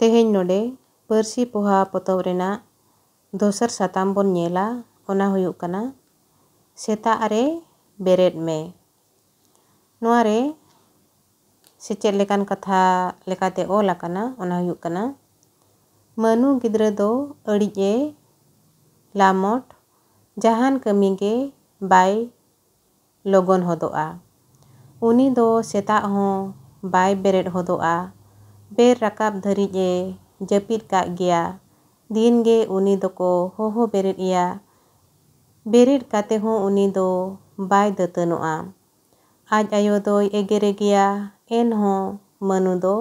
ᱛᱮᱦᱮᱧ ᱱᱚᱰᱮ ᱯᱟᱹᱨᱥᱤ ᱯᱚᱦᱟ ᱯᱚᱛᱚᱵ ᱨᱮᱱᱟᱜ ᱫᱚᱥᱟᱨ ᱥᱟᱛᱟᱢ ᱵᱚᱱ ᱧᱮᱞᱟ ᱚᱱᱟ ᱦᱩᱭᱩᱜ ᱠᱟᱱᱟ ᱥᱮᱛᱟᱜ ᱨᱮ ᱵᱮᱨᱮᱫ ᱢᱮ ᱱᱚᱣᱟ ᱨᱮ ᱥᱮᱪᱮᱫ ᱞᱮᱠᱟᱱ ᱠᱟᱛᱷᱟ ᱞᱮᱠᱟᱛᱮ ᱚᱞ ᱟᱠᱟᱱᱟ ᱚᱱᱟ ᱦᱩᱭᱩᱜ ᱠᱟᱱᱟ ᱢᱟᱹᱱᱩ ᱜᱤᱫᱽᱨᱟᱹ ᱫᱚ ᱟᱹᱰᱤᱡ ᱮ ᱞᱟᱢᱚᱴ ᱡᱟᱦᱟᱱ ᱠᱟᱹᱢᱤ ᱜᱮ ᱵᱟᱭ ᱞᱚᱜᱚᱱ ᱦᱚᱫᱚᱜᱼᱟ ᱩᱱᱤ ᱫᱚ ᱥᱮᱛᱟᱜ ᱦᱚᱸ ᱵᱟᱭ ᱵᱮᱨᱮᱫ ᱦᱚᱫᱚᱜᱼᱟ ᱵᱮᱨ ᱨᱟᱠᱟᱵ ᱫᱷᱟᱹᱨᱤᱡ ᱮ ᱡᱟᱹᱯᱤᱫ ᱠᱟᱜ ᱜᱮᱭᱟ ᱫᱤᱱ ᱜᱮ ᱩᱱᱤ ᱫᱚᱠᱚ ᱦᱚᱦᱚ ᱵᱮᱨᱮᱫᱮᱭᱟ ᱵᱮᱨᱮᱫ ᱠᱟᱛᱮ ᱦᱚᱸ ᱩᱱᱤ ᱫᱚ ᱵᱟᱭ ᱫᱟᱹᱛᱟᱹᱱᱚᱜᱼᱟ ᱟᱡ ᱟᱭᱳ ᱫᱚᱭ ᱮᱜᱮᱨᱮ ᱜᱮᱭᱟ ᱮᱱᱦᱚᱸ ᱢᱟᱹᱱᱩ ᱫᱚ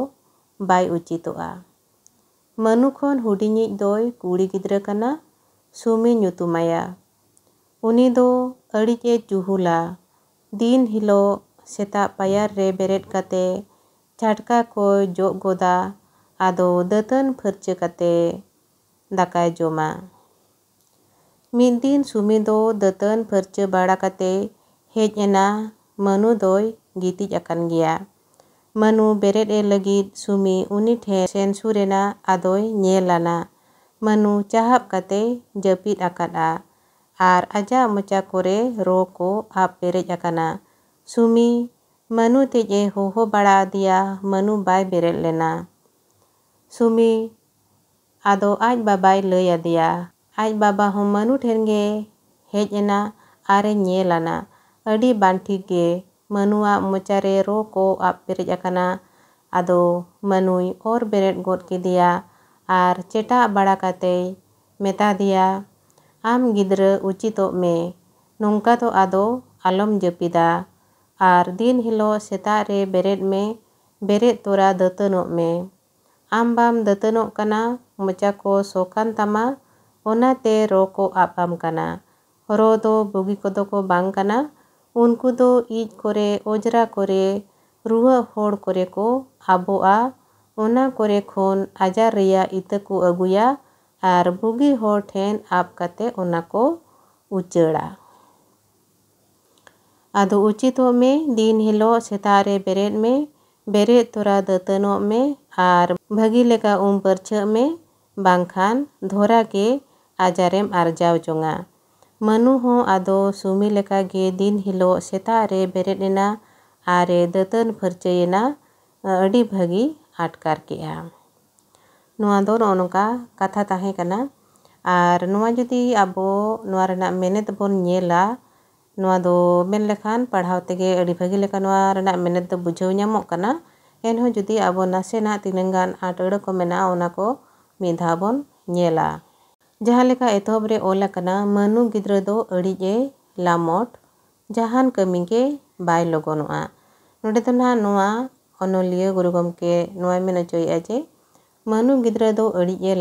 ᱵᱟᱭ ᱩᱪᱤᱛᱚᱜᱼᱟ ᱢᱟᱹᱱᱩ ᱠᱷᱚᱱ ᱦᱩᱰᱤᱧᱤᱡ ᱫᱚᱭ ᱠᱩᱲᱤ ᱜᱤᱫᱽᱨᱟᱹ ᱠᱟᱱᱟ ᱥᱩᱢᱤ ᱧᱩᱛᱩᱢᱟᱭᱟ ᱩᱱᱤ ᱫᱚ ᱟᱹᱰᱤ ᱜᱮ ᱪᱩᱦᱩᱞᱟ ᱫᱤᱱ ᱦᱤᱞᱳᱜ ᱥᱮᱛᱟᱜ ᱯᱟᱭᱟᱨ ᱨᱮ ᱵᱮᱨᱮᱫ ᱠᱟᱛᱮ चाटका को जो गोदा आदो दतन फर्चे कते दाकाय जोमा मिन दिन सुमी दो दतन फर्चे बाड़ा कते हेज एना मनु दोय गीतिज अकन गया मनु बेरेड ए लगी सुमी उनी ठे सेन सुरेना आदोय नेलाना मनु चाहब कते जपीत अकादा आर आजा मचा कोरे रो को आप पेरेज अकना सुमी मनु तेजे हो हो बड़ा दिया मनु बाय बेरे लेना सुमी आदो आज बाबाई लय आदिया आज बाबा हम मनु ठेनगे हेज एना आरे नेलाना अडी बांठी गे मनुआ मोचारे रो को आप पेरेज अकना आदो मनुई और बेरेट गोद के दिया आर चेटा बड़ा कते मेता दिया आम गिद्र उचितो में नोंका तो आदो आलम जपिदा और दिन हिलोग सेता रे बेरेद में बेरेद तोरा दतन में आम बाम दतन मचा को सोखान तमा उनते रो को आपाम कना रो दो बुगी को दो बांग कना उनको दो इज कोरे ओजरा कोरे रुआ होड कोरे को आबो आ उना कोरे खोन आजार रिया इत को अगुया और बुगी होड़ ठेन आप कते उना को उचड़ा अद उचित में दिन हिलो सेतारे बेरेद में बेरेद तुरा दतनो में आर भगी लेका उम परछ में बांखान धोरा के आजारेम आरजाव जोंगा मनु हो आदो सुमी लेका गे दिन हिलो सेतारे बेरेद ना आरे दतन फरचेना अडी भगी आटकार किया नुआ दो नौनका कथा ताहे कना आर नुआ जुदी आबो नुआ रना मेनेत बोन नेला लेखान पढ़ाते भागे बुझे बुझेम एनह जुदी अब नाशे तीन गान आट अड़ को मेना को मिधाबा जहाँ एतरे ओलकना मानू ग्रोजे लामट जहाँ कमी के बै लगन नाहलिया गुरु गमके मेन चये लामोटा मानू तो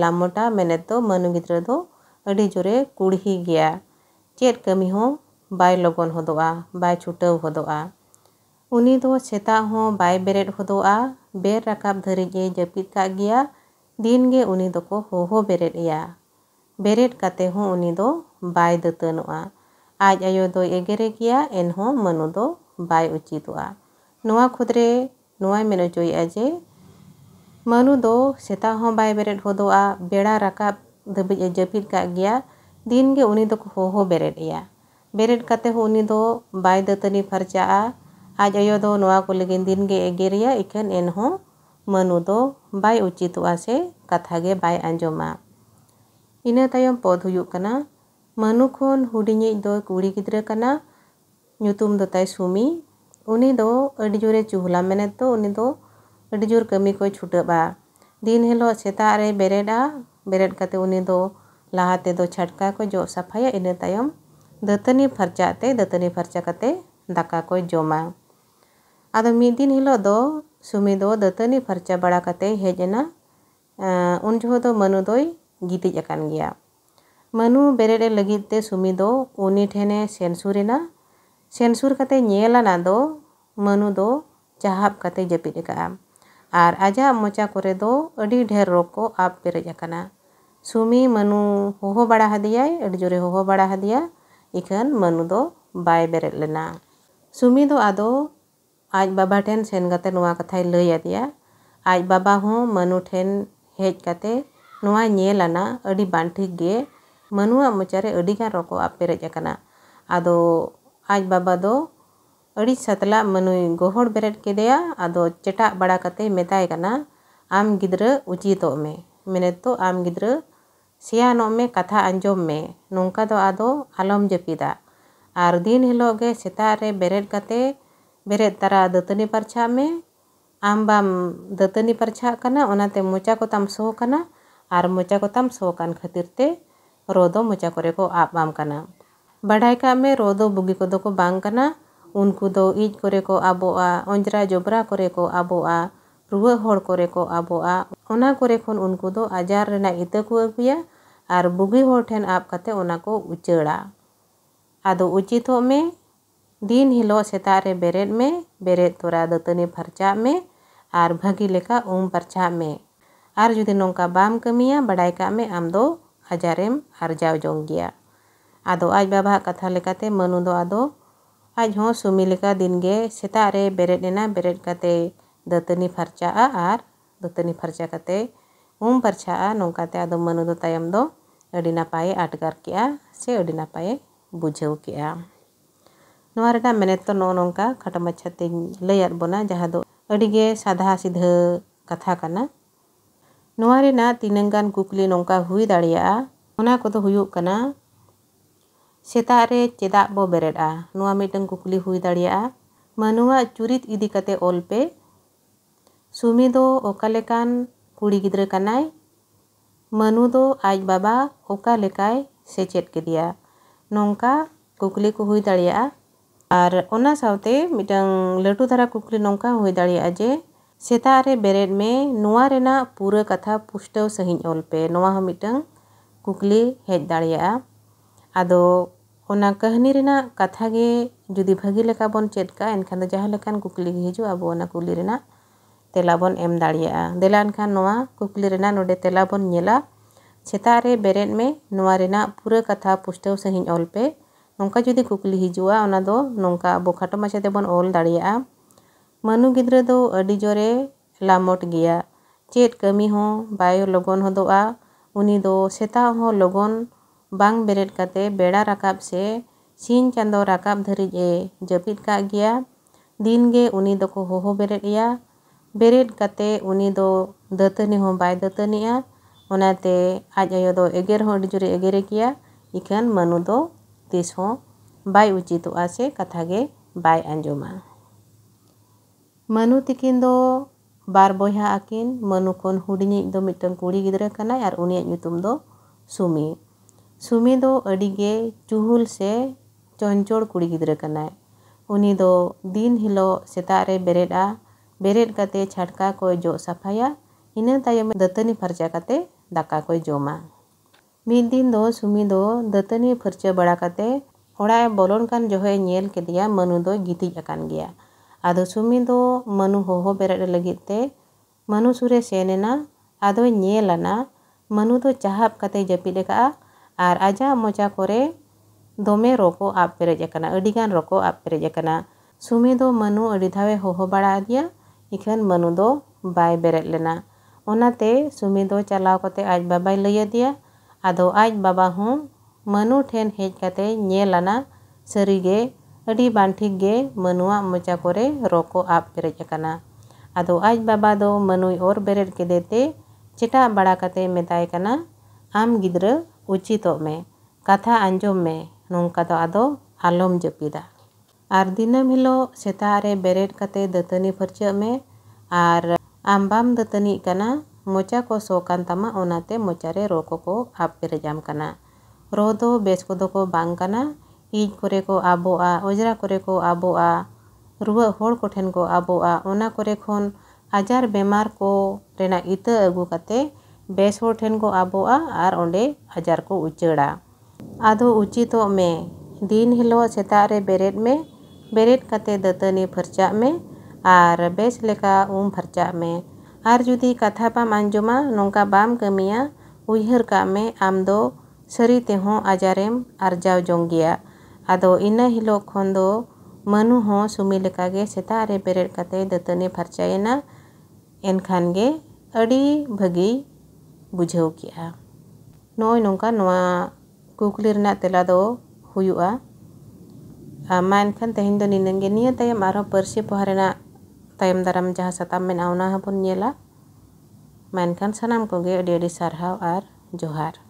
लामटा मेद मानू ग्रोजे कुड़ी गया चेक कमी बै लगन हद छुटव हद सेता बै बेरेड हद बेर रकाब धरीजे जपिद क्या दिन के उन्नी दो हहो बेरेड बेरेड कते बै दतन आज आयो दो एगेरे गया एनह मनु दो बै उचित खुदरे मेन अचोया जे मनु दो सेता बै बेरेड हद बेड़ा रकाब जपित जपिद क्या दिन गे उन्नी दो हहो बेरेड बेरेद दो बाय दतनी फरचा आज अयो दो नोआ को लेगिन दिन गे इकन एन एनहो मनु दो बाय उचित वासे कथा गे बाय आंजोमा इन तायम पद हुयुकना मनु खोन हुडिनि दो कुडी गिद्रे कना नुतुम दताय सुमी उनी दो अडी जोरे चुहला मेने तो उनी दो अडी जोर कमी को छुटबा दिन हेलो सेता रे बेरेडा बेरेड कते लाहाते दो छटका को जो सफाया इन तायम दतन फर्चा दतन फर्चा करते दाका को जमा अद मिदिन हिलोद सुमी दो दतन फर्चा बड़ा करते हजना उन जो दो मनु दो गीतजन गया मनु बेरे लगते सुमी दो उनी ठेने सेंसुरना सेंसुर करते नलना दो मनु दो चाहब करते जपिदा और आजा मोचा को ढेर रोग को आप पेरेजना सुमी मनु होहो बड़ा हदिया जोरे हो बड़ा हदिया ᱤᱠᱷᱟᱹᱱ ᱢᱟᱹᱱᱩ ᱫᱚ ᱵᱟᱭ ᱵᱮᱨᱮᱫ ᱞᱮᱱᱟ ᱥᱩᱢᱤ ᱫᱚ ᱟᱫᱚ ᱟᱡ ᱵᱟᱵᱟ ᱴᱷᱮᱱ ᱥᱮᱱ ᱠᱟᱛᱮ ᱱᱚᱣᱟ ᱠᱟᱛᱷᱟᱭ ᱞᱟᱹᱭ ᱟᱫᱮᱭᱟ ᱟᱡ ᱵᱟᱵᱟ ᱦᱚᱸ ᱢᱟᱹᱱᱩ ᱴᱷᱮᱱ ᱦᱮᱡ ᱠᱟᱛᱮ ᱱᱚᱣᱟ ᱧᱮᱞ ᱟᱱᱟ ᱟᱹᱰᱤ ᱵᱟᱝ ᱴᱷᱤᱠ ᱜᱮ ᱢᱟᱹᱱᱩᱣᱟᱜ ᱢᱚᱪᱟᱨᱮ ᱟᱹᱰᱤᱜᱟᱱ ᱨᱚᱠᱚ ᱟᱵ ᱯᱮᱨᱮᱡ ᱟᱠᱟᱱᱟ ᱟᱫᱚ ᱟᱡ ᱵᱟᱵᱟ ᱫᱚ ᱟᱹᱰᱤ ᱥᱟᱛᱞᱟ ᱢᱟᱹᱱᱩᱭ ᱜᱚᱦᱚᱲ ᱵᱮᱨᱮᱫ ᱠᱮᱫᱮᱭᱟ ᱟᱫᱚ ᱪᱮᱴᱟᱜ ᱵᱟᱲᱟ ᱠᱟᱛᱮ ᱢᱮᱛᱟᱭ ᱠᱟᱱᱟ ᱟᱢ ᱜᱤᱫᱽᱨᱟᱹ ᱩᱪᱤᱛᱚᱜ ᱢᱮ ᱢᱮᱱᱮᱫ ᱫᱚ ᱟᱢ ᱜᱤᱫᱽᱨᱟᱹ सियान में कथा आंजम में नौका आलम जपिदा और दिन हिलोगे सेतारे बेरेद गते बेरेद तारा दतनी पारछा मे आम बाम दतनी पारछा कना मोचा को तम सो कना और मोचा को तम सो कान खातिर ते रोदो मोचा को आप बाम कना बाढ़ का में रोद बुगी को दो को बांग कना उनको दो इज को आबो अंजरा जबरा करे को आबो रुआ को आबोआ उनको दो आजार रेना इता को अगुया आर बुगी होठेन आप कते उना को उचड़ा आदो उचित में दिन हिलो सेतारे बेरेद में बेरेद तोरा दतनी फरचा में और भागी लेका उम परचा में आर जुदि नोंका बाम कमिया बड़ाई का में आम दो हजारेम हर जाओ जोंगिया आदो आज बाबा कथा लेकाते मनु दो आदो आज हों सुमी लेका दिन गे सेतारे बेरेद नेना बेरेद कते दतनी फार्चा और दतनी फार्चा करते उम फार्चा नौका मनु तम नपाय आटगार के से नपाय बुझे के मेत तो नो नौका खाटो माछा ते लैद बोना जहाँ अड़ीगे साधा सीधा कथा करना नारेना तीनगान कुकली नौका हुई दाड़ा को सेतारे चेदा बो बेरेटा नुआ मिटन कुकली हुई दाड़ा मानुआ चुरीत इदी कते ऑलपे सुमि कुड़ी गिद्र कनाय मनु दो आज बाबा ओका लेकाय के किदिया नोंका कुकली को हुई दड़िया आर ओना साउते मिटंग लटू धारा कुकली नोंका हुई दड़िया जे सेतारे बेरेड में नुआ रेना पूरा कथा पुष्टव सहिं ओलपे नुआ हो मिटंग कुकली हेज दड़िया आदो ओना कहनी रेना कथा गे जुदी भगी लेका बोन चेदका एनखान दो जाहा लेकान कुकली हिजू आबो ओना कुली रेना तेला बन एम दिलाना कुकली तेला बनला सेतारे बेरेद में ना पूरा कथा पुष्टव सही ऑलपे नौका जुदी कुकली हजूद नौका बखाटो माचा तब ऑल दड़ा मानू गोरे लामट गया चेत कमी हो बायो लगन हदोआ उनी दो सेता हो लगन बांग बेरेद करते बेड़ा राकाब से सीन चांदो राकाब धरिज ए का गया दिन गे उनी दो को हो हो बेरेद ᱵᱮᱨᱮᱫ ᱠᱟᱛᱮᱫ ᱩᱱᱤ ᱫᱚ ᱫᱟᱹᱛᱟᱹᱱᱤ ᱦᱚᱸ ᱵᱟᱭ ᱫᱟᱹᱛᱟᱹᱱᱤᱜᱼᱟ ᱚᱱᱟᱛᱮ ᱟᱡ ᱟᱭᱳ ᱫᱚ ᱮᱜᱮᱨ ᱦᱚᱸ ᱟᱹᱰᱤ ᱡᱳᱨᱮ ᱮᱜᱮᱨᱮ ᱜᱮᱭᱟ ᱤᱠᱷᱟᱹᱱ ᱢᱟᱹᱱᱩ ᱫᱚ ᱛᱤᱥ ᱦᱚᱸ ᱵᱟᱭ ᱩᱪᱤᱛᱚᱜᱼᱟ ᱥᱮ ᱠᱟᱛᱷᱟ ᱜᱮ ᱵᱟᱭ ᱟᱸᱡᱚᱢᱟ ᱢᱟᱹᱱᱩ ᱛᱟᱹᱠᱤᱱ ᱫᱚ ᱵᱟᱨ ᱵᱚᱭᱦᱟ ᱟᱹᱠᱤᱱ ᱢᱟᱹᱱᱩ ᱠᱷᱚᱱ ᱦᱩᱰᱤᱧᱤᱡ ᱫᱚ ᱢᱤᱫᱴᱟᱝ ᱠᱩᱲᱤ ᱜᱤᱫᱽᱨᱟᱹ ᱠᱟᱱᱟᱭ ᱟᱨ ᱩᱱᱤᱭᱟᱜ ᱧᱩᱛᱩᱢ ᱫᱚ ᱥᱩᱢᱤ ᱥᱩᱢᱤ ᱫᱚ ᱟᱹᱰᱤᱜᱮ ᱪᱩᱦᱩᱞ ᱥᱮ ᱪᱚᱧᱪᱚᱲ ᱠᱩᱲᱤ ᱜᱤᱫᱽᱨᱟᱹ ᱠᱟᱱᱟᱭ ᱩᱱᱤ ᱫᱚ ᱫᱤᱱ ᱦᱤᱞᱳᱜ ᱥᱮᱛᱟᱜ ᱨᱮ ᱵᱮᱨᱮᱫᱼᱟ बेरे छाटका को जो साफा इनता दतनी फर्चा करते दाका को जमा मिद दिन दो सुमी दो दतनी फर्चा बड़ा करते ओडा बोलन कान जोहे नेल केदिया मनु दो गीतिज अकान गया आदो सुमी दो मनु हो हो बेरे लगित ते मनु सुरे सेनेना आदो नेलना मनु दो चाहब कते जपि लेका आर आजा मोचा कोरे दोमे रोको आप पेरे जकना अडीगान रोको आप पेरे जकना सुमी दो मनु अडी धावे हो हो बड़ा दिया इखान मनु दो बै बेरेट लेना सुमी दो चलाव कते आज बाबा लिया आदो आज बाबा हूँ मनु ठेन हेज कते नेलना सरीगे अड़ी बांठी गे मनुआ मोचा को रोको आप पेरेज कना आदो आज बाबा दो मनु और बेरेट के देते चेटा बड़ा कते मेताय कना आम गिद्र उचित में कथा आंजोम में नौका तो आदो आलोम जपीदा और दिनम हिलो सेतारे बेरेड कते दतनी फर्चे में आर आम्बाम दतनी कना मोचा को सोकान तमा ओनाते मोचारे रोको को आप पेरे जाम कना रोदो बेसको दो को बांग कना इज कोरे को आबो आ ओजरा कोरे को आबो आ रुह होल को ठेन को आबो आ ओना कोरे खोन आजार बेमार को रेना इत अगु कते बेस होल ठेन को आबो आ आर ओंडे आजार को उचड़ा आदो उचितो में दिन हिलो सेतारे बेरेड में ᱵᱮᱨᱮᱫ ᱠᱟᱛᱮ ᱫᱟᱹᱛᱟᱹᱱᱤ ᱯᱷᱟᱨᱪᱟᱜ ᱢᱮ ᱟᱨ ᱵᱮᱥ ᱞᱮᱠᱟ ᱩᱢ ᱯᱷᱟᱨᱪᱟᱜ ᱢᱮ ᱟᱨ ᱡᱩᱫᱤ ᱠᱟᱛᱷᱟ ᱵᱟᱢ ᱟᱸᱡᱚᱢᱟ ᱱᱚᱝᱠᱟ ᱵᱟᱢ ᱠᱟᱹᱢᱤᱭᱟ ᱩᱭᱦᱟᱹᱨ ᱠᱟᱜ ᱢᱮ ᱟᱢ ᱫᱚ ᱥᱟᱹᱨᱤ ᱛᱮᱦᱚᱸ ᱟᱡᱟᱨᱮᱢ ᱟᱨᱡᱟᱣ ᱡᱚᱝ ᱜᱮᱭᱟ ᱟᱫᱚ ᱤᱱᱟᱹ ᱦᱤᱞᱳᱜ ᱠᱷᱚᱱ ᱫᱚ ᱢᱟᱹᱱᱩ ᱦᱚᱸ ᱥᱩᱢᱤ ᱞᱮᱠᱟᱜᱮ ᱥᱮᱛᱟᱜ ᱨᱮ ᱵᱮᱨᱮᱫ ᱠᱟᱛᱮ ᱫᱟᱹᱛᱟᱹᱱᱤ ᱯᱷᱟᱨᱪᱟᱭᱮᱱᱟ ᱮᱱᱠᱷᱟᱱ ᱜᱮ ᱟᱹᱰᱤ ᱵᱷᱟᱹᱜᱤ ᱵᱩᱡᱷᱟᱹᱣ ᱠᱮᱜᱼᱟ ᱱᱚᱜᱼᱚᱭ ᱱᱚᱝᱠᱟ ᱱᱚᱣᱟ ᱠᱩᱠᱞᱤ ᱨᱮᱱᱟᱜ ᱛᱮᱞᱟ ᱫᱚ ᱦᱩᱭᱩᱜᱼᱟ mankan tehindo ninangge niya tayam aro persi poharena tayam daram jaha satam men auna hapun nyela mainkan sanam koge audio disarhaw ar johar